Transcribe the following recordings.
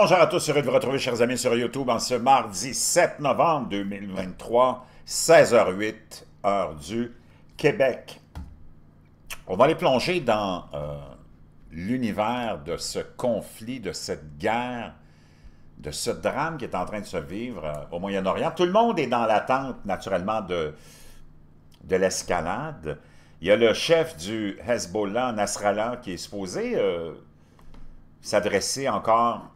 bonjour à tous, heureux de vous retrouver, chers amis, sur YouTube en ce mardi 7 novembre 2023, 16h08, heure du Québec. On va aller plonger dans euh, l'univers de ce conflit, de cette guerre, de ce drame qui est en train de se vivre euh, au Moyen-Orient. Tout le monde est dans l'attente, naturellement, de, de l'escalade. Il y a le chef du Hezbollah, Nasrallah, qui est supposé... Euh, s'adresser encore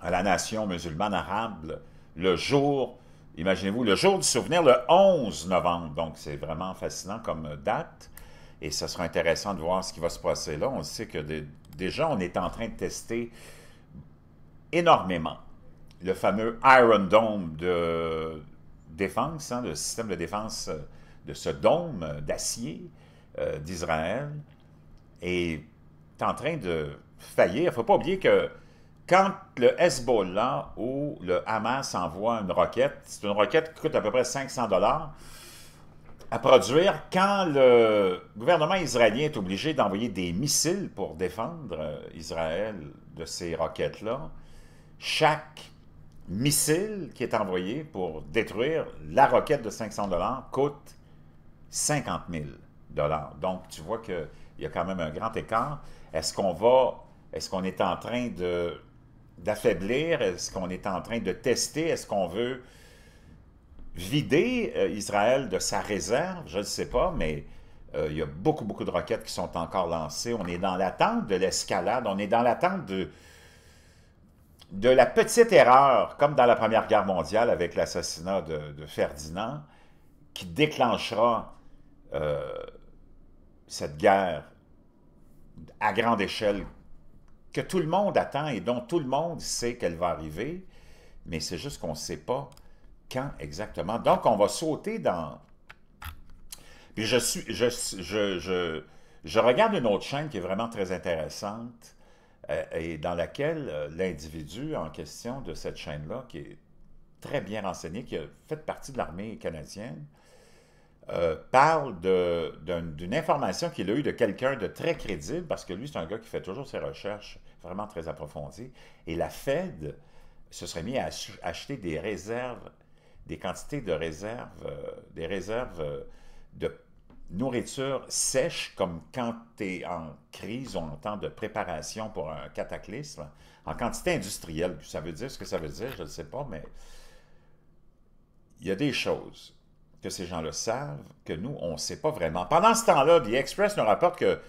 à la nation musulmane arabe le jour, imaginez-vous, le jour du souvenir, le 11 novembre. Donc, c'est vraiment fascinant comme date. Et ce sera intéressant de voir ce qui va se passer là. On sait que déjà, on est en train de tester énormément le fameux Iron Dome de défense, hein, le système de défense de ce dôme d'acier euh, d'Israël. Et est en train de faillir. Il ne faut pas oublier que quand le Hezbollah hein, ou le Hamas envoie une roquette, c'est une roquette qui coûte à peu près 500 dollars à produire quand le gouvernement israélien est obligé d'envoyer des missiles pour défendre euh, Israël de ces roquettes-là. Chaque missile qui est envoyé pour détruire la roquette de 500 dollars coûte 50 000 dollars. Donc, tu vois qu'il y a quand même un grand écart. Est-ce qu'on va, est-ce qu'on est en train de d'affaiblir? Est-ce qu'on est en train de tester? Est-ce qu'on veut vider euh, Israël de sa réserve? Je ne sais pas, mais euh, il y a beaucoup, beaucoup de roquettes qui sont encore lancées. On est dans l'attente de l'escalade. On est dans l'attente de, de la petite erreur, comme dans la Première Guerre mondiale avec l'assassinat de, Ferdinand, qui déclenchera euh, cette guerre à grande échelle que tout le monde attend et dont tout le monde sait qu'elle va arriver, mais c'est juste qu'on ne sait pas quand exactement. Donc, on va sauter dans... Puis je, suis, je, je, je, regarde une autre chaîne qui est vraiment très intéressante euh, et dans laquelle euh, l'individu en question de cette chaîne-là, qui est très bien renseigné, qui a fait partie de l'armée canadienne, euh, parle d'une information qu'il a eue de quelqu'un de très crédible, parce que lui, c'est un gars qui fait toujours ses recherches vraiment très approfondie. Et la Fed se serait mis à acheter des réserves, des quantités de réserves, euh, des réserves euh, de nourriture sèche, comme quand tu es en crise, ou en temps de préparation pour un cataclysme, en quantité industrielle. Ça veut dire ce que ça veut dire, je ne sais pas, mais il y a des choses que ces gens le savent, que nous, on ne sait pas vraiment. Pendant ce temps-là, The Express nous rapporte que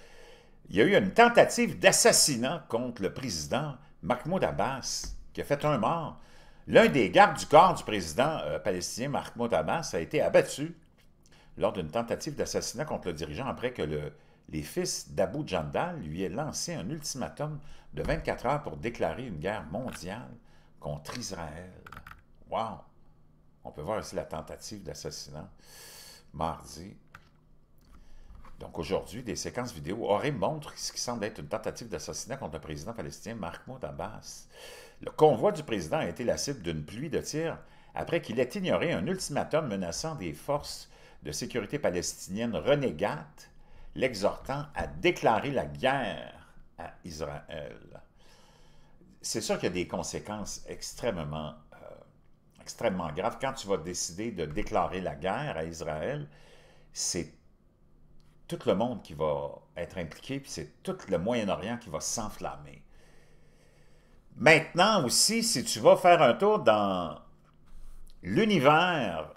il y a eu une tentative d'assassinat contre le président Mahmoud Abbas, qui a fait un mort. L'un des gardes du corps du président euh, palestinien Mahmoud Abbas a été abattu lors d'une tentative d'assassinat contre le dirigeant après que les fils d'Abu Jandal lui aient lancé un ultimatum de 24 heures pour déclarer une guerre mondiale contre Israël. Wow! On peut voir aussi la tentative d'assassinat mardi donc aujourd'hui, des séquences vidéo auraient montré ce qui semble être une tentative d'assassinat contre le président palestinien Mahmoud Abbas. Le convoi du président a été la cible d'une pluie de tirs après qu'il ait ignoré un ultimatum menaçant des forces de sécurité palestiniennes renégates, l'exhortant à déclarer la guerre à Israël. C'est sûr qu'il y a des conséquences extrêmement, euh, extrêmement graves. Quand tu vas décider de déclarer la guerre à Israël, c'est tout le monde qui va être impliqué, puis c'est tout le Moyen-Orient qui va s'enflammer. Maintenant aussi, si tu vas faire un tour dans l'univers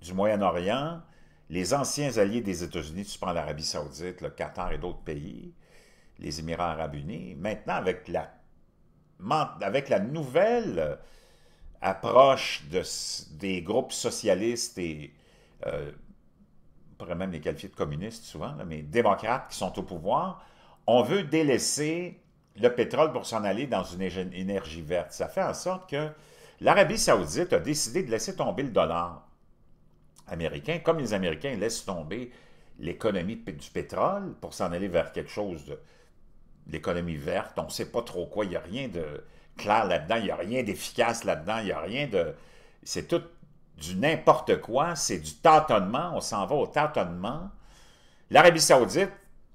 du Moyen-Orient, les anciens alliés des États-Unis, tu prends l'Arabie saoudite, le Qatar et d'autres pays, les Émirats arabes unis, maintenant avec la, nouvelle approche des groupes socialistes et euh, pourrait même les qualifier de communistes souvent, mais démocrates qui sont au pouvoir, on veut délaisser le pétrole pour s'en aller dans une énergie verte. Ça fait en sorte que l'Arabie saoudite a décidé de laisser tomber le dollar américain, comme les Américains laissent tomber l'économie du pétrole pour s'en aller vers quelque chose de l'économie verte. On ne sait pas trop quoi, il n'y a rien de clair là-dedans, il n'y a rien d'efficace là-dedans, il n'y a rien de... C'est tout du n'importe quoi, c'est du tâtonnement, on s'en va au tâtonnement. L'Arabie saoudite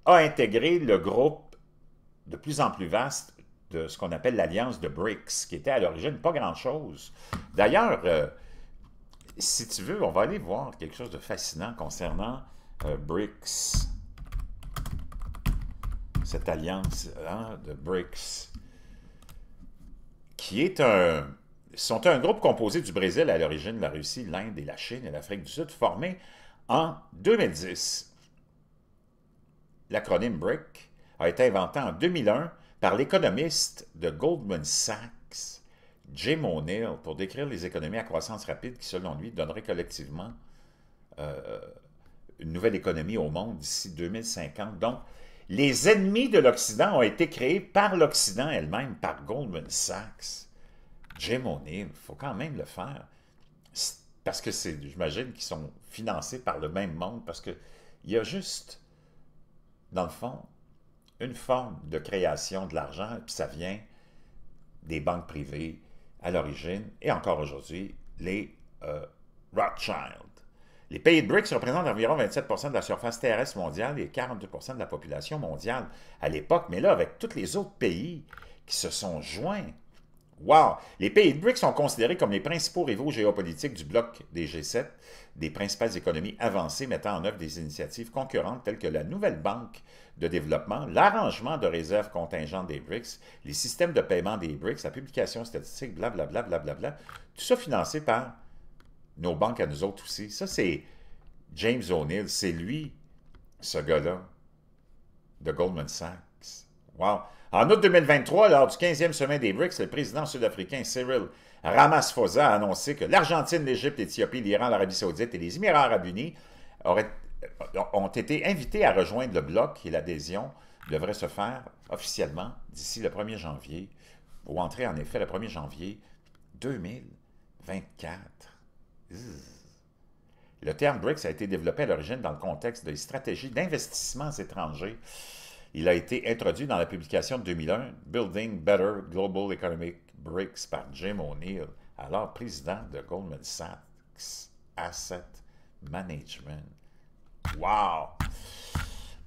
a intégré le groupe de plus en plus vaste de ce qu'on appelle l'alliance de BRICS, qui était à l'origine pas grand-chose. D'ailleurs, euh, si tu veux, on va aller voir quelque chose de fascinant concernant euh, BRICS, cette alliance hein, de BRICS, qui est un sont un groupe composé du Brésil à l'origine, la Russie, l'Inde et la Chine et l'Afrique du Sud, formé en 2010. L'acronyme BRIC a été inventé en 2001 par l'économiste de Goldman Sachs, Jim O'Neill, pour décrire les économies à croissance rapide qui, selon lui, donneraient collectivement euh, une nouvelle économie au monde d'ici 2050. Donc, les ennemis de l'Occident ont été créés par l'Occident elle-même, par Goldman Sachs j'ai mon il faut quand même le faire. Parce que c'est, j'imagine qu'ils sont financés par le même monde, parce qu'il y a juste, dans le fond, une forme de création de l'argent, puis ça vient des banques privées à l'origine, et encore aujourd'hui, les euh, Rothschild. Les pays de BRICS représentent environ 27 de la surface terrestre mondiale et 42 de la population mondiale à l'époque, mais là, avec tous les autres pays qui se sont joints Wow! Les pays de BRICS sont considérés comme les principaux rivaux géopolitiques du bloc des G7, des principales économies avancées mettant en œuvre des initiatives concurrentes telles que la nouvelle banque de développement, l'arrangement de réserves contingentes des BRICS, les systèmes de paiement des BRICS, la publication statistique, blablabla, blablabla. Tout ça financé par nos banques à nous autres aussi. Ça, c'est James O'Neill. C'est lui, ce gars-là, de Goldman Sachs. Wow! En août 2023, lors du 15e sommet des BRICS, le président sud-africain Cyril Ramaphosa a annoncé que l'Argentine, l'Égypte, l'Éthiopie, l'Iran, l'Arabie saoudite et les Émirats arabes unis ont été invités à rejoindre le bloc et l'adhésion devrait se faire officiellement d'ici le 1er janvier, ou entrer en effet le 1er janvier 2024. Le terme BRICS a été développé à l'origine dans le contexte des stratégies d'investissements étrangers il a été introduit dans la publication de 2001, Building Better Global Economic Breaks par Jim O'Neill, alors président de Goldman Sachs Asset Management. Wow!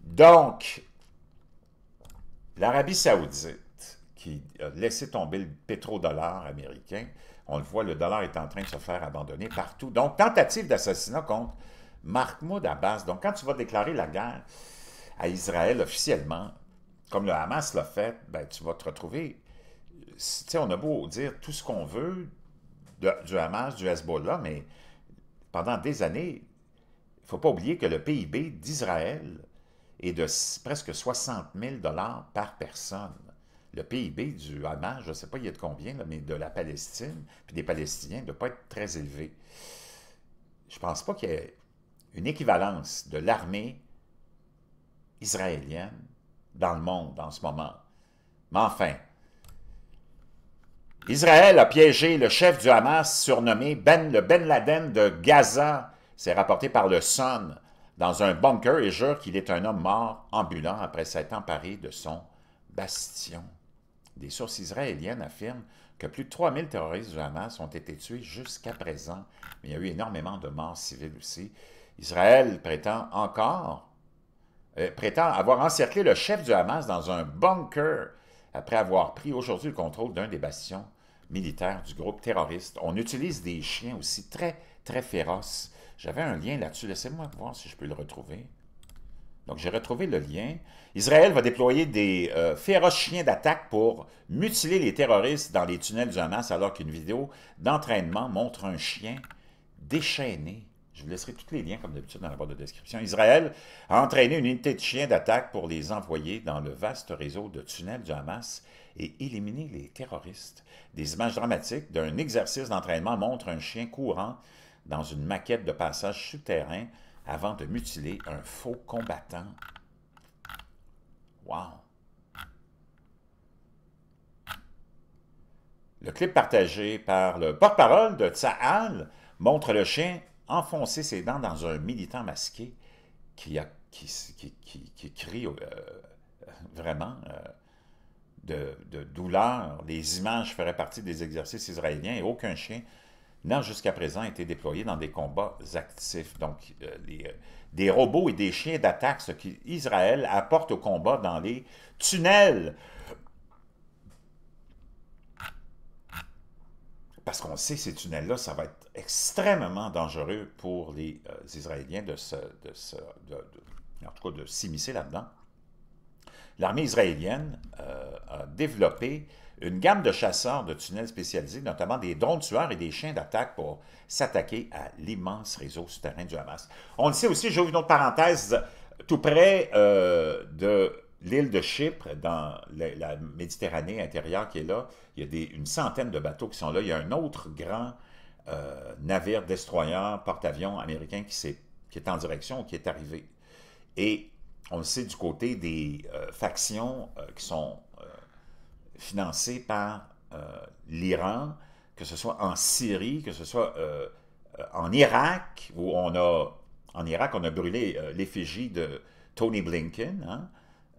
Donc, l'Arabie saoudite, qui a laissé tomber le pétrodollar américain, on le voit, le dollar est en train de se faire abandonner partout. Donc, tentative d'assassinat contre à Abbas. Donc, quand tu vas déclarer la guerre, à Israël officiellement, comme le Hamas l'a fait, ben, tu vas te retrouver. Tu sais, on a beau dire tout ce qu'on veut du Hamas, du Hezbollah, mais pendant des années, il ne faut pas oublier que le PIB d'Israël est de presque 60 000 par personne. Le PIB du Hamas, je ne sais pas il y a de combien, mais de la Palestine, puis des Palestiniens, ne doit pas être très élevé. Je ne pense pas qu'il y ait une équivalence de l'armée israélienne dans le monde en ce moment. Mais enfin, Israël a piégé le chef du Hamas surnommé Ben le Ben Laden de Gaza, c'est rapporté par le Sun, dans un bunker et jure qu'il est un homme mort ambulant après s'être emparé de son bastion. Des sources israéliennes affirment que plus de 3000 terroristes du Hamas ont été tués jusqu'à présent, mais il y a eu énormément de morts civiles aussi. Israël prétend encore euh, prétend avoir encerclé le chef du Hamas dans un bunker après avoir pris aujourd'hui le contrôle d'un des bastions militaires du groupe terroriste. On utilise des chiens aussi très, très féroces. J'avais un lien là-dessus. Laissez-moi voir si je peux le retrouver. Donc, j'ai retrouvé le lien. Israël va déployer des euh, féroces chiens d'attaque pour mutiler les terroristes dans les tunnels du Hamas alors qu'une vidéo d'entraînement montre un chien déchaîné je vous laisserai tous les liens, comme d'habitude, dans la barre de description. Israël a entraîné une unité de chiens d'attaque pour les envoyer dans le vaste réseau de tunnels du Hamas et éliminer les terroristes. Des images dramatiques d'un exercice d'entraînement montrent un chien courant dans une maquette de passage souterrain avant de mutiler un faux combattant. Wow! Le clip partagé par le porte-parole de Tsahal montre le chien enfoncer ses dents dans un militant masqué qui, a, qui, qui, qui, crie euh, euh, vraiment euh, de, douleur. Les images feraient partie des exercices israéliens et aucun chien n'a jusqu'à présent été déployé dans des combats actifs. Donc, des robots et des chiens d'attaque, ce qu'Israël apporte au combat dans les tunnels parce qu'on sait ces tunnels-là, ça va être extrêmement dangereux pour les euh, Israéliens de de s'immiscer là-dedans. L'armée israélienne euh, a développé une gamme de chasseurs de tunnels spécialisés, notamment des drones tueurs et des chiens d'attaque pour s'attaquer à l'immense réseau souterrain du Hamas. On le sait aussi, j'ouvre une autre parenthèse, tout près euh, de l'île de Chypre, dans la, Méditerranée intérieure qui est là, il y a une centaine de bateaux qui sont là. Il y a un autre grand euh, navire destroyer, porte-avions américain qui, est, en direction, qui est arrivé. Et on le sait du côté des euh, factions euh, qui sont financées par l'Iran, que ce soit en Syrie, que ce soit en Irak, où on a, en Irak, on a brûlé l'effigie de Tony Blinken, hein,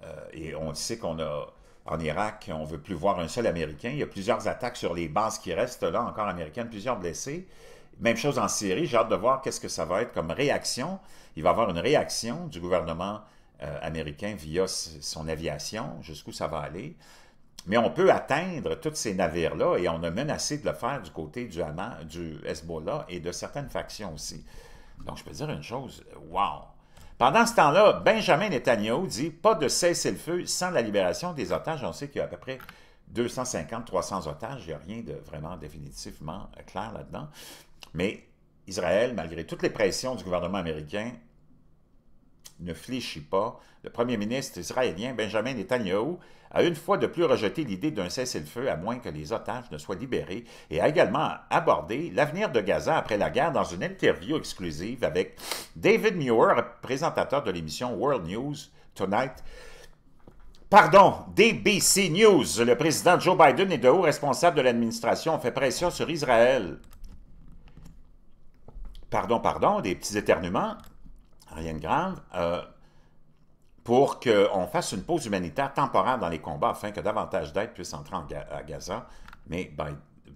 euh, et on sait qu'on a en Irak, on ne veut plus voir un seul Américain. Il y a plusieurs attaques sur les bases qui restent là, encore américaines, plusieurs blessés. Même chose en Syrie, j'ai hâte de voir qu'est-ce que ça va être comme réaction. Il va y avoir une réaction du gouvernement euh, américain via son aviation, jusqu'où ça va aller. Mais on peut atteindre tous ces navires-là et on a menacé de le faire du côté du du Hezbollah et de certaines factions aussi. Donc je peux dire une chose, wow, pendant ce temps-là, Benjamin Netanyahu dit pas de cessez-le-feu sans la libération des otages. On sait qu'il y a à peu près 250, 300 otages. Il n'y a rien de vraiment définitivement clair là-dedans. Mais Israël, malgré toutes les pressions du gouvernement américain, ne fléchit pas, le premier ministre israélien Benjamin Netanyahu a une fois de plus rejeté l'idée d'un cessez-le-feu à moins que les otages ne soient libérés et a également abordé l'avenir de Gaza après la guerre dans une interview exclusive avec David Muir, présentateur de l'émission World News Tonight. Pardon, DBC News. Le président Joe Biden et de hauts responsables de l'administration ont fait pression sur Israël. Pardon, pardon, des petits éternuements rien de grave, euh, pour qu'on fasse une pause humanitaire temporaire dans les combats afin que davantage d'aides puissent entrer à Gaza. Mais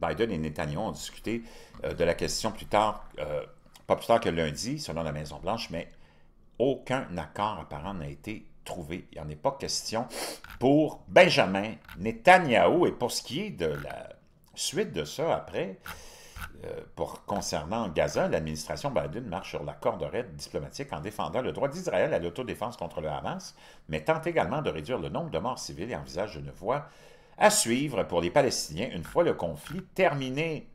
Biden et Netanyahu ont discuté euh, de la question plus tard, euh, pas plus tard que lundi, selon la Maison-Blanche, mais aucun accord apparent n'a été trouvé. Il n'y en est pas question pour Benjamin Netanyahu. Et pour ce qui est de la suite de ça après, euh, pour, concernant Gaza, l'administration Biden marche sur la corde raide diplomatique en défendant le droit d'Israël à l'autodéfense contre le Hamas, mais tente également de réduire le nombre de morts civiles et envisage une voie à suivre pour les Palestiniens une fois le conflit terminé.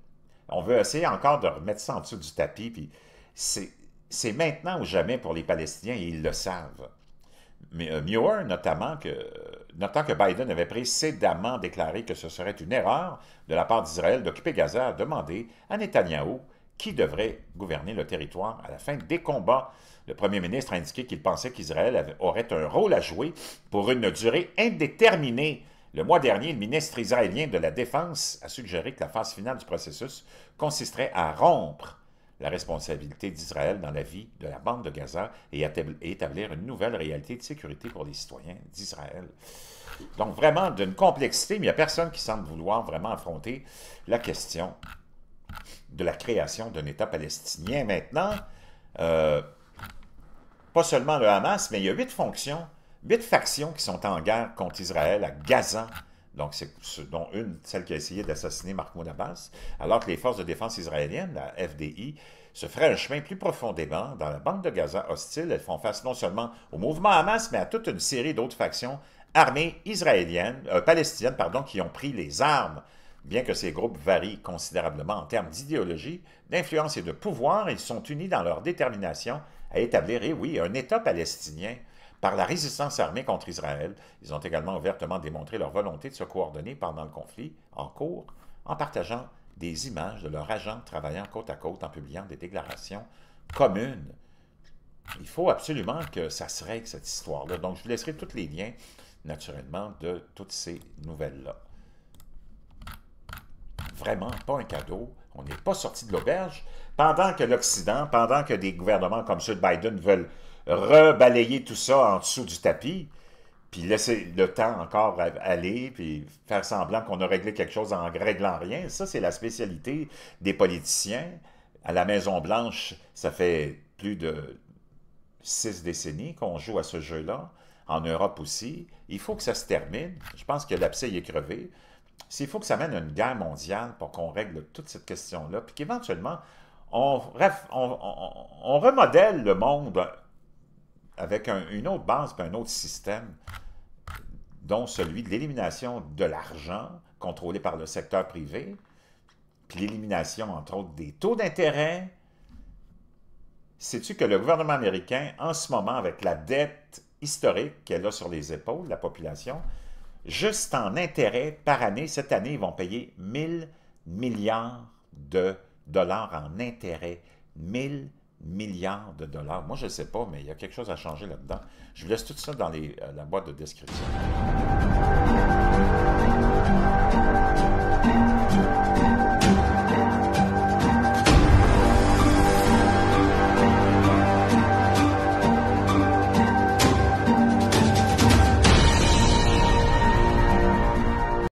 On veut essayer encore de remettre ça en dessous du tapis, puis c'est maintenant ou jamais pour les Palestiniens et ils le savent. Mais euh, Muir, notamment, que Notant que Biden avait précédemment déclaré que ce serait une erreur de la part d'Israël d'occuper Gaza, a demandé à Netanyahu qui devrait gouverner le territoire à la fin des combats. Le premier ministre a indiqué qu'il pensait qu'Israël aurait un rôle à jouer pour une durée indéterminée. Le mois dernier, le ministre israélien de la Défense a suggéré que la phase finale du processus consisterait à rompre la responsabilité d'Israël dans la vie de la bande de Gaza et établir une nouvelle réalité de sécurité pour les citoyens d'Israël. Donc vraiment d'une complexité, mais il n'y a personne qui semble vouloir vraiment affronter la question de la création d'un État palestinien. Maintenant, euh, pas seulement le Hamas, mais il y a huit fonctions, huit factions qui sont en guerre contre Israël à Gaza, donc, c'est dont une, celle qui a essayé d'assassiner Marc Abbas, alors que les forces de défense israéliennes, la FDI, se feraient un chemin plus profondément dans la bande de Gaza hostile. Elles font face non seulement au mouvement Hamas, mais à toute une série d'autres factions armées israéliennes, euh, palestiniennes, pardon, qui ont pris les armes. Bien que ces groupes varient considérablement en termes d'idéologie, d'influence et de pouvoir, ils sont unis dans leur détermination à établir, et eh oui, un État palestinien par la résistance armée contre Israël. Ils ont également ouvertement démontré leur volonté de se coordonner pendant le conflit en cours en partageant des images de leurs agents travaillant côte à côte en publiant des déclarations communes. Il faut absolument que ça se règle, cette histoire-là. Donc, je vous laisserai tous les liens, naturellement, de toutes ces nouvelles-là. Vraiment pas un cadeau. On n'est pas sorti de l'auberge. Pendant que l'Occident, pendant que des gouvernements comme ceux de Biden veulent rebalayer tout ça en dessous du tapis, puis laisser le temps encore aller, puis faire semblant qu'on a réglé quelque chose en réglant rien. Ça, c'est la spécialité des politiciens. À la Maison-Blanche, ça fait plus de six décennies qu'on joue à ce jeu-là. En Europe aussi. Il faut que ça se termine. Je pense que l'abcès est crevé. S'il faut que ça mène à une guerre mondiale pour qu'on règle toute cette question-là, puis qu'éventuellement, on, on, on, on remodèle le monde avec une autre base, et un autre système, dont celui de l'élimination de l'argent contrôlé par le secteur privé, puis l'élimination, entre autres, des taux d'intérêt. Sais-tu que le gouvernement américain, en ce moment, avec la dette historique qu'elle a sur les épaules, la population, juste en intérêt par année, cette année, ils vont payer 1000 milliards de dollars en intérêt. 1000 milliards de dollars. Moi, je ne sais pas, mais il y a quelque chose à changer là-dedans. Je vous laisse tout ça dans euh, la boîte de description.